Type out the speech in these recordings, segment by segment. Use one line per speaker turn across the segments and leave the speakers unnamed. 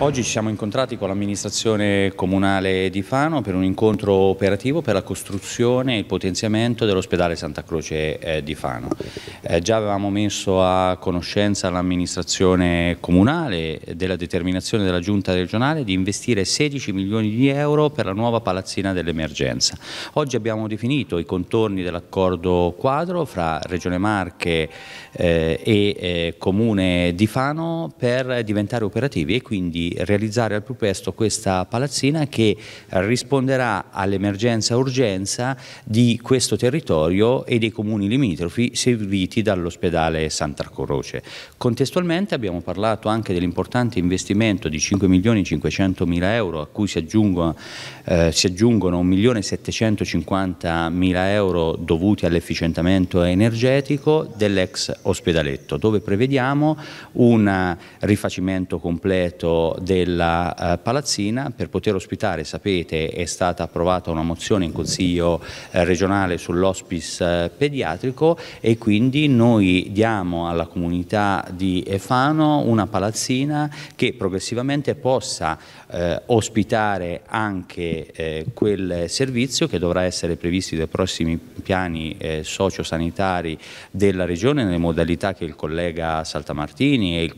Oggi ci siamo incontrati con l'amministrazione comunale di Fano per un incontro operativo per la costruzione e il potenziamento dell'ospedale Santa Croce eh, di Fano. Eh, già avevamo messo a conoscenza l'amministrazione comunale della determinazione della giunta regionale di investire 16 milioni di euro per la nuova palazzina dell'emergenza. Oggi abbiamo definito i contorni dell'accordo quadro fra Regione Marche eh, e eh, Comune di Fano per diventare operativi e quindi realizzare al più presto questa palazzina che risponderà all'emergenza urgenza di questo territorio e dei comuni limitrofi serviti gestiti dall'ospedale Santa Contestualmente abbiamo parlato anche dell'importante investimento di 5 milioni 500 mila euro a cui si aggiungono, eh, si aggiungono 1 milione 750 mila euro dovuti all'efficientamento energetico dell'ex ospedaletto dove prevediamo un rifacimento completo della eh, palazzina per poter ospitare, sapete è stata approvata una mozione in consiglio eh, regionale sull'hospice eh, pediatrico e quindi noi diamo alla comunità di Efano una palazzina che progressivamente possa eh, ospitare anche eh, quel servizio che dovrà essere previsto dai prossimi piani eh, sociosanitari della Regione nelle modalità che il collega Saltamartini e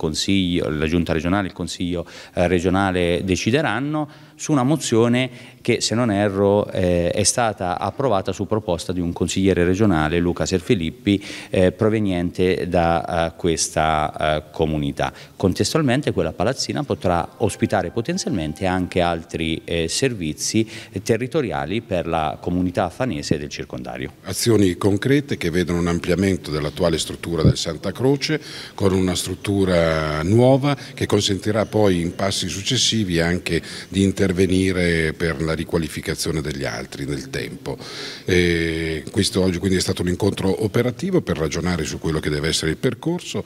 la Giunta regionale, il Consiglio eh, regionale decideranno su una mozione che se non erro eh, è stata approvata su proposta di un consigliere regionale, Luca Serfilippi, eh, proveniente da eh, questa eh, comunità. Contestualmente quella palazzina potrà ospitare potenzialmente anche altri eh, servizi territoriali per la comunità fanese del circondario.
Azioni concrete che vedono un ampliamento dell'attuale struttura del Santa Croce con una struttura nuova che consentirà poi in passi successivi anche di intervenire intervenire per la riqualificazione degli altri nel tempo. E questo oggi quindi è stato un incontro operativo per ragionare su quello che deve essere il percorso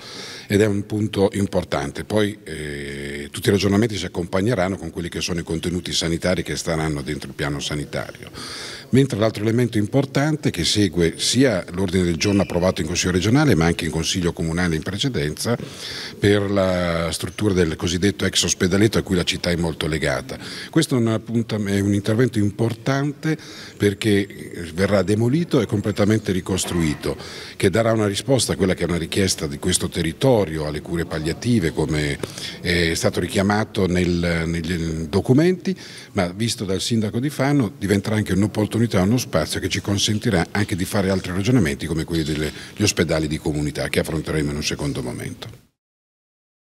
ed è un punto importante. Poi, eh, tutti i ragionamenti si accompagneranno con quelli che sono i contenuti sanitari che staranno dentro il piano sanitario. Mentre l'altro elemento importante che segue sia l'ordine del giorno approvato in Consiglio regionale ma anche in Consiglio comunale in precedenza per la struttura del cosiddetto ex ospedaletto a cui la città è molto legata. Questo è un intervento importante perché eh, verrà demolito e completamente ricostruito, che darà una risposta a quella che è una richiesta di questo territorio alle cure palliative come è stato richiesto richiamato nel, negli documenti, ma visto dal sindaco di Fano diventerà anche un'opportunità, uno spazio che ci consentirà anche di fare altri ragionamenti
come quelli degli ospedali di comunità che affronteremo in un secondo momento.